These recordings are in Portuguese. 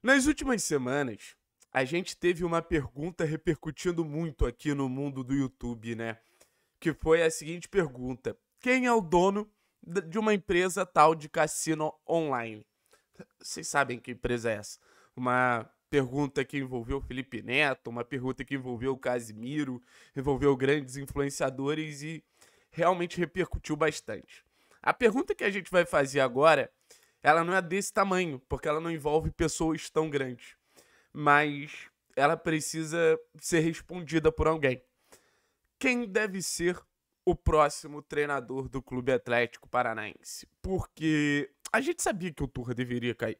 Nas últimas semanas, a gente teve uma pergunta repercutindo muito aqui no mundo do YouTube, né? Que foi a seguinte pergunta: Quem é o dono de uma empresa tal de cassino online? Vocês sabem que empresa é essa? Uma pergunta que envolveu Felipe Neto, uma pergunta que envolveu o Casimiro, envolveu grandes influenciadores e realmente repercutiu bastante. A pergunta que a gente vai fazer agora ela não é desse tamanho, porque ela não envolve pessoas tão grandes. Mas ela precisa ser respondida por alguém. Quem deve ser o próximo treinador do Clube Atlético Paranaense? Porque a gente sabia que o Turra deveria cair.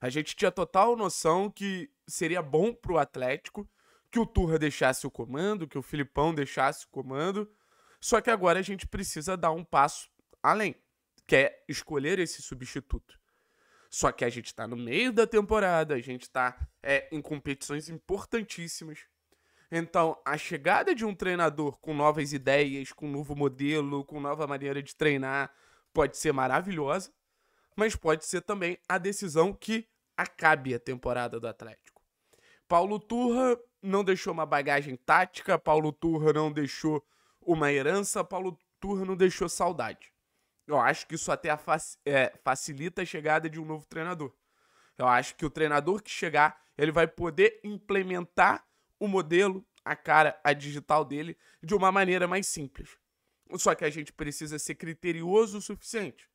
A gente tinha total noção que seria bom pro Atlético que o Turra deixasse o comando, que o Filipão deixasse o comando. Só que agora a gente precisa dar um passo além quer escolher esse substituto. Só que a gente está no meio da temporada, a gente está é, em competições importantíssimas. Então, a chegada de um treinador com novas ideias, com um novo modelo, com nova maneira de treinar, pode ser maravilhosa, mas pode ser também a decisão que acabe a temporada do Atlético. Paulo Turra não deixou uma bagagem tática, Paulo Turra não deixou uma herança, Paulo Turra não deixou saudade. Eu acho que isso até faci é, facilita a chegada de um novo treinador. Eu acho que o treinador que chegar, ele vai poder implementar o modelo, a cara, a digital dele de uma maneira mais simples. Só que a gente precisa ser criterioso o suficiente,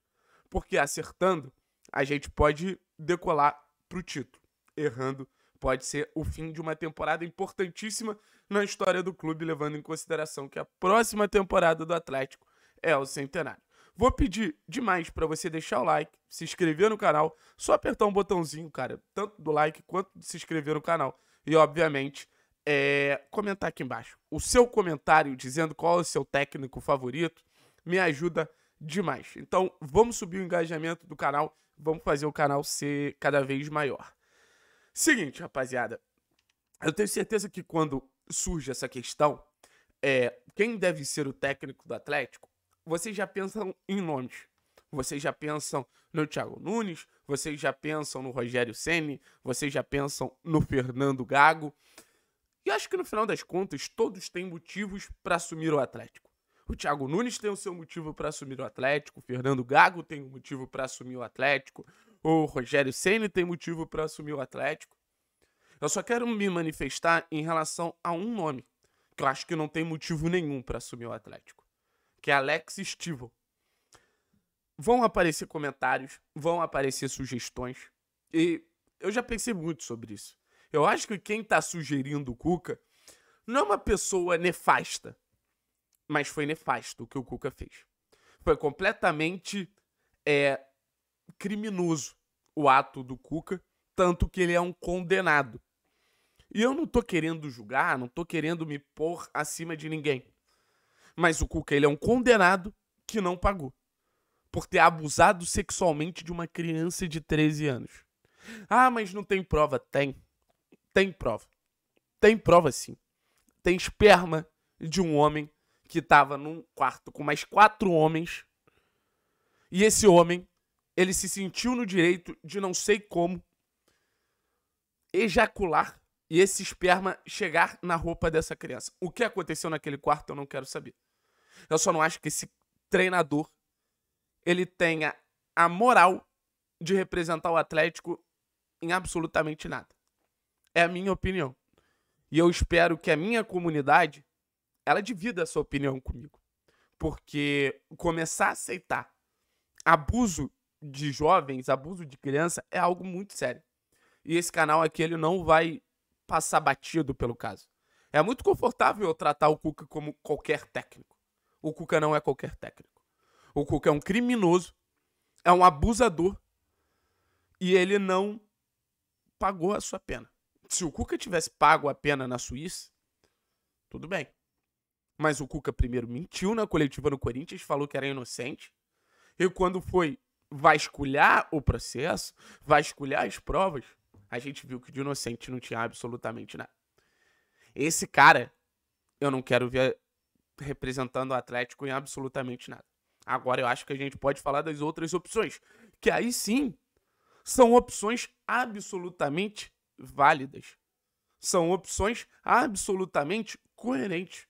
porque acertando, a gente pode decolar para o título. Errando, pode ser o fim de uma temporada importantíssima na história do clube, levando em consideração que a próxima temporada do Atlético é o centenário. Vou pedir demais para você deixar o like, se inscrever no canal, só apertar um botãozinho, cara, tanto do like quanto de se inscrever no canal. E, obviamente, é, comentar aqui embaixo. O seu comentário dizendo qual é o seu técnico favorito me ajuda demais. Então, vamos subir o engajamento do canal, vamos fazer o canal ser cada vez maior. Seguinte, rapaziada, eu tenho certeza que quando surge essa questão, é, quem deve ser o técnico do Atlético, vocês já pensam em nomes. Vocês já pensam no Thiago Nunes, vocês já pensam no Rogério Ceni, vocês já pensam no Fernando Gago. E acho que no final das contas, todos têm motivos para assumir o Atlético. O Thiago Nunes tem o seu motivo para assumir o Atlético, o Fernando Gago tem o um motivo para assumir o Atlético, o Rogério Ceni tem motivo para assumir o Atlético. Eu só quero me manifestar em relação a um nome, que eu acho que não tem motivo nenhum para assumir o Atlético que é Alex Estivo. Vão aparecer comentários, vão aparecer sugestões. E eu já pensei muito sobre isso. Eu acho que quem tá sugerindo o Cuca não é uma pessoa nefasta. Mas foi nefasto o que o Cuca fez. Foi completamente é, criminoso o ato do Cuca, tanto que ele é um condenado. E eu não tô querendo julgar, não tô querendo me pôr acima de ninguém. Mas o Cuca, ele é um condenado que não pagou. Por ter abusado sexualmente de uma criança de 13 anos. Ah, mas não tem prova. Tem. Tem prova. Tem prova sim. Tem esperma de um homem que estava num quarto com mais quatro homens. E esse homem, ele se sentiu no direito de não sei como ejacular e esse esperma chegar na roupa dessa criança. O que aconteceu naquele quarto eu não quero saber. Eu só não acho que esse treinador ele tenha a moral de representar o Atlético em absolutamente nada. É a minha opinião. E eu espero que a minha comunidade ela divida essa opinião comigo. Porque começar a aceitar abuso de jovens, abuso de criança é algo muito sério. E esse canal aqui ele não vai passar batido pelo caso. É muito confortável eu tratar o Cuca como qualquer técnico. O Cuca não é qualquer técnico. O Cuca é um criminoso, é um abusador e ele não pagou a sua pena. Se o Cuca tivesse pago a pena na Suíça, tudo bem. Mas o Cuca primeiro mentiu na coletiva do Corinthians, falou que era inocente. E quando foi vasculhar o processo, vasculhar as provas, a gente viu que de inocente não tinha absolutamente nada. Esse cara, eu não quero ver representando o Atlético em absolutamente nada. Agora eu acho que a gente pode falar das outras opções, que aí sim são opções absolutamente válidas. São opções absolutamente coerentes.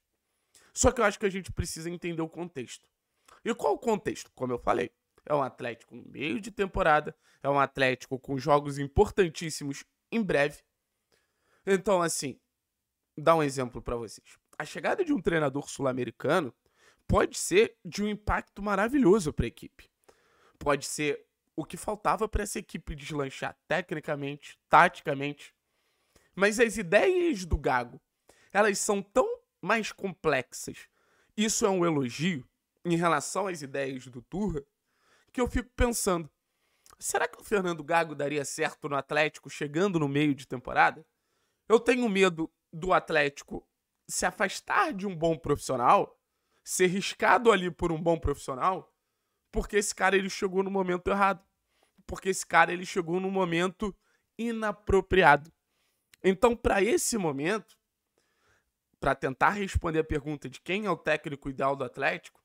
Só que eu acho que a gente precisa entender o contexto. E qual o contexto? Como eu falei, é um Atlético no meio de temporada, é um Atlético com jogos importantíssimos em breve. Então, assim, dá um exemplo para vocês a chegada de um treinador sul-americano pode ser de um impacto maravilhoso para a equipe. Pode ser o que faltava para essa equipe deslanchar tecnicamente, taticamente. Mas as ideias do Gago, elas são tão mais complexas. Isso é um elogio em relação às ideias do Turra, que eu fico pensando, será que o Fernando Gago daria certo no Atlético chegando no meio de temporada? Eu tenho medo do Atlético se afastar de um bom profissional, ser riscado ali por um bom profissional, porque esse cara ele chegou no momento errado. Porque esse cara ele chegou no momento inapropriado. Então, para esse momento, para tentar responder a pergunta de quem é o técnico ideal do Atlético,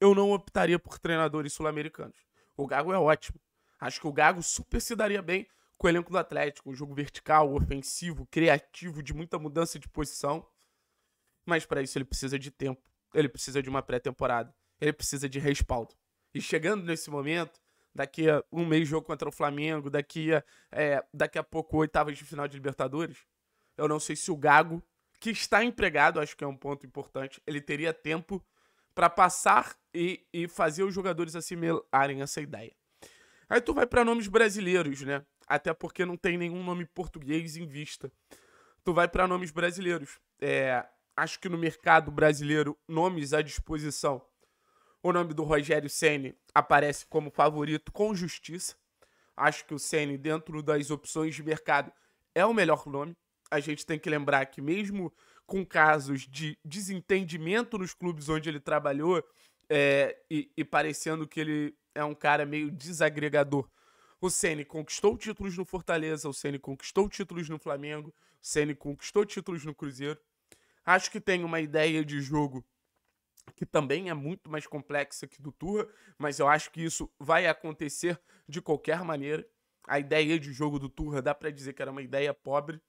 eu não optaria por treinadores sul-americanos. O Gago é ótimo. Acho que o Gago super se daria bem com o elenco do Atlético, um jogo vertical, ofensivo, criativo, de muita mudança de posição. Mas para isso ele precisa de tempo, ele precisa de uma pré-temporada, ele precisa de respaldo. E chegando nesse momento, daqui a um mês jogo contra o Flamengo, daqui a, é, daqui a pouco oitavas de final de Libertadores, eu não sei se o Gago, que está empregado, acho que é um ponto importante, ele teria tempo para passar e, e fazer os jogadores assimilarem essa ideia. Aí tu vai para nomes brasileiros, né? Até porque não tem nenhum nome português em vista. Tu vai para nomes brasileiros. É, acho que no mercado brasileiro, nomes à disposição. O nome do Rogério Ceni aparece como favorito com justiça. Acho que o Ceni dentro das opções de mercado é o melhor nome. A gente tem que lembrar que mesmo com casos de desentendimento nos clubes onde ele trabalhou é, e, e parecendo que ele é um cara meio desagregador, o Ceni conquistou títulos no Fortaleza, o Ceni conquistou títulos no Flamengo, o Ceni conquistou títulos no Cruzeiro. Acho que tem uma ideia de jogo que também é muito mais complexa que do Turra, mas eu acho que isso vai acontecer de qualquer maneira. A ideia de jogo do Turra dá para dizer que era uma ideia pobre.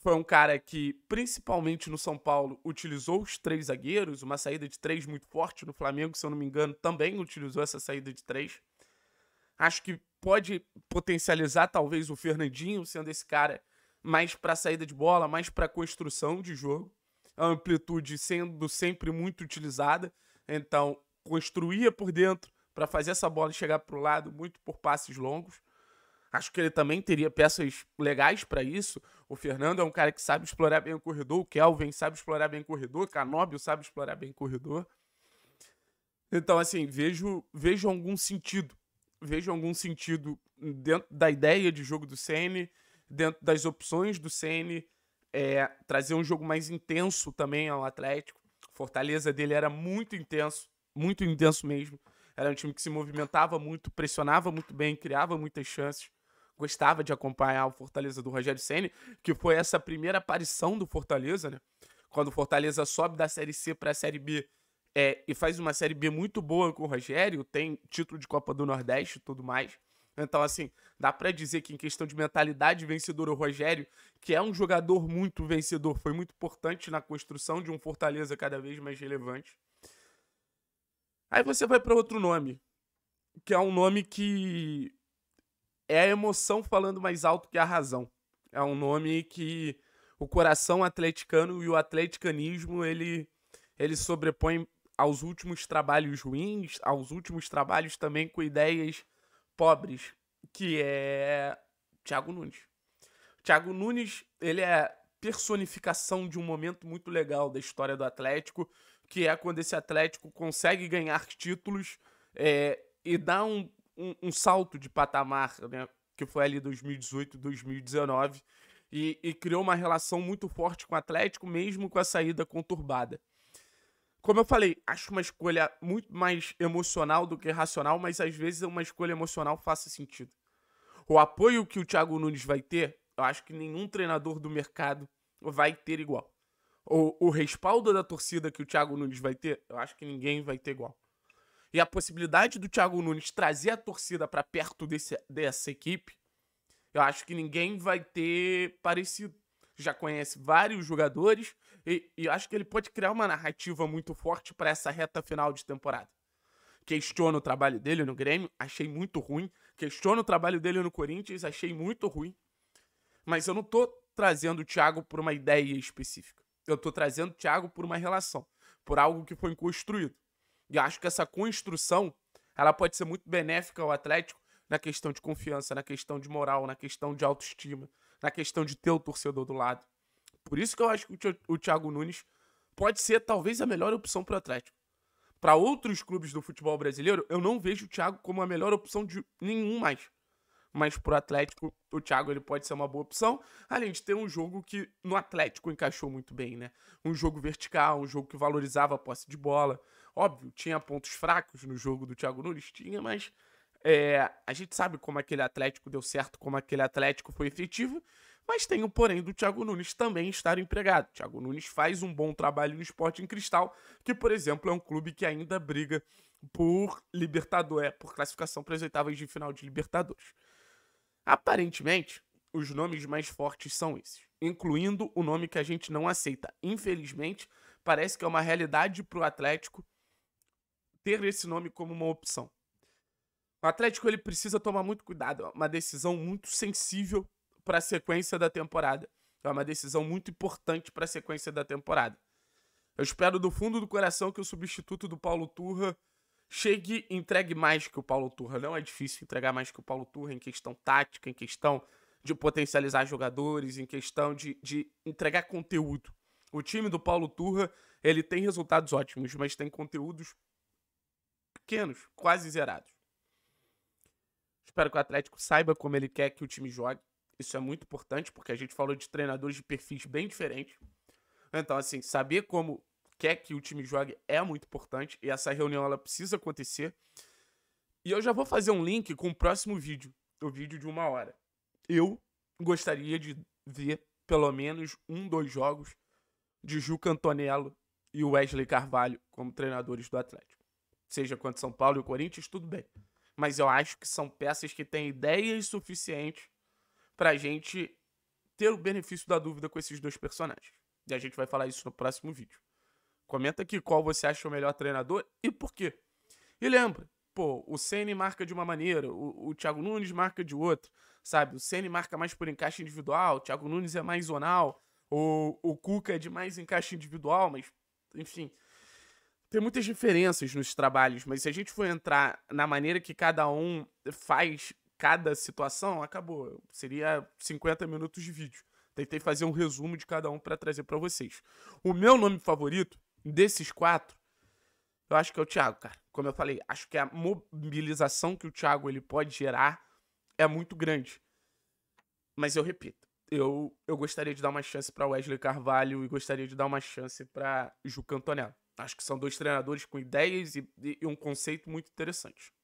Foi um cara que, principalmente no São Paulo, utilizou os três zagueiros, uma saída de três muito forte no Flamengo, se eu não me engano, também utilizou essa saída de três. Acho que pode potencializar talvez o Fernandinho sendo esse cara mais para saída de bola, mais para construção de jogo a amplitude sendo sempre muito utilizada. Então, construía por dentro para fazer essa bola chegar para o lado, muito por passes longos. Acho que ele também teria peças legais para isso. O Fernando é um cara que sabe explorar bem o corredor, o Kelvin sabe explorar bem o corredor, o Canóbio sabe explorar bem o corredor. Então, assim, vejo, vejo algum sentido. Vejo algum sentido dentro da ideia de jogo do Sene, dentro das opções do Sene, é, trazer um jogo mais intenso também ao Atlético. fortaleza dele era muito intenso, muito intenso mesmo. Era um time que se movimentava muito, pressionava muito bem, criava muitas chances. Gostava de acompanhar o Fortaleza do Rogério Ceni, que foi essa primeira aparição do Fortaleza, né? Quando o Fortaleza sobe da Série C para a Série B é, e faz uma Série B muito boa com o Rogério, tem título de Copa do Nordeste e tudo mais. Então, assim, dá para dizer que em questão de mentalidade vencedora, é o Rogério, que é um jogador muito vencedor, foi muito importante na construção de um Fortaleza cada vez mais relevante. Aí você vai para outro nome, que é um nome que é a emoção falando mais alto que a razão. É um nome que o coração atleticano e o atleticanismo, ele, ele sobrepõe aos últimos trabalhos ruins, aos últimos trabalhos também com ideias pobres, que é Thiago Nunes. Thiago Nunes, ele é personificação de um momento muito legal da história do Atlético, que é quando esse Atlético consegue ganhar títulos é, e dá um, um, um, salto de patamar, né, que foi ali 2018, 2019, e, e criou uma relação muito forte com o Atlético, mesmo com a saída conturbada. Como eu falei, acho uma escolha muito mais emocional do que racional, mas às vezes uma escolha emocional faça sentido. O apoio que o Thiago Nunes vai ter, eu acho que nenhum treinador do mercado vai ter igual. O, o respaldo da torcida que o Thiago Nunes vai ter, eu acho que ninguém vai ter igual. E a possibilidade do Thiago Nunes trazer a torcida para perto desse, dessa equipe, eu acho que ninguém vai ter parecido já conhece vários jogadores e, e acho que ele pode criar uma narrativa muito forte para essa reta final de temporada. Questiono o trabalho dele no Grêmio, achei muito ruim. Questiono o trabalho dele no Corinthians, achei muito ruim. Mas eu não tô trazendo o Thiago por uma ideia específica. Eu tô trazendo o Thiago por uma relação, por algo que foi construído. E acho que essa construção, ela pode ser muito benéfica ao Atlético na questão de confiança, na questão de moral, na questão de autoestima, na questão de ter o torcedor do lado. Por isso que eu acho que o Thiago Nunes pode ser talvez a melhor opção para o Atlético. Para outros clubes do futebol brasileiro, eu não vejo o Thiago como a melhor opção de nenhum mais. Mas para o Atlético, o Thiago ele pode ser uma boa opção. Além de ter um jogo que no Atlético encaixou muito bem, né? Um jogo vertical, um jogo que valorizava a posse de bola. Óbvio, tinha pontos fracos no jogo do Thiago Nunes, tinha, mas é, a gente sabe como aquele Atlético deu certo, como aquele Atlético foi efetivo, mas tem o porém do Thiago Nunes também estar empregado. Thiago Nunes faz um bom trabalho no em Cristal, que, por exemplo, é um clube que ainda briga por Libertadores, é, por classificação para as oitavas de final de Libertadores. Aparentemente, os nomes mais fortes são esses, incluindo o nome que a gente não aceita. Infelizmente, parece que é uma realidade para o Atlético ter esse nome como uma opção. O Atlético ele precisa tomar muito cuidado, é uma decisão muito sensível para a sequência da temporada. É uma decisão muito importante para a sequência da temporada. Eu espero do fundo do coração que o substituto do Paulo Turra chegue e entregue mais que o Paulo Turra. Não é difícil entregar mais que o Paulo Turra em questão tática, em questão de potencializar jogadores, em questão de, de entregar conteúdo. O time do Paulo Turra, ele tem resultados ótimos, mas tem conteúdos pequenos, quase zerados espero que o Atlético saiba como ele quer que o time jogue. Isso é muito importante, porque a gente falou de treinadores de perfis bem diferentes. Então, assim, saber como quer que o time jogue é muito importante e essa reunião ela precisa acontecer. E eu já vou fazer um link com o próximo vídeo, o vídeo de uma hora. Eu gostaria de ver pelo menos um, dois jogos de Juca Antonello e Wesley Carvalho como treinadores do Atlético. Seja contra São Paulo e o Corinthians, tudo bem mas eu acho que são peças que têm ideias suficientes a gente ter o benefício da dúvida com esses dois personagens. E a gente vai falar isso no próximo vídeo. Comenta aqui qual você acha o melhor treinador e por quê. E lembra, pô, o Ceni marca de uma maneira, o, o Thiago Nunes marca de outra, sabe? O Ceni marca mais por encaixe individual, o Thiago Nunes é mais zonal, o, o Cuca é de mais encaixe individual, mas, enfim, tem muitas diferenças nos trabalhos, mas se a gente for entrar na maneira que cada um faz cada situação, acabou. Seria 50 minutos de vídeo. Tentei fazer um resumo de cada um para trazer para vocês. O meu nome favorito desses quatro, eu acho que é o Thiago, cara. Como eu falei, acho que a mobilização que o Thiago ele pode gerar é muito grande. Mas eu repito, eu, eu gostaria de dar uma chance para Wesley Carvalho e gostaria de dar uma chance para Ju Antonello Acho que são dois treinadores com ideias e, e um conceito muito interessante.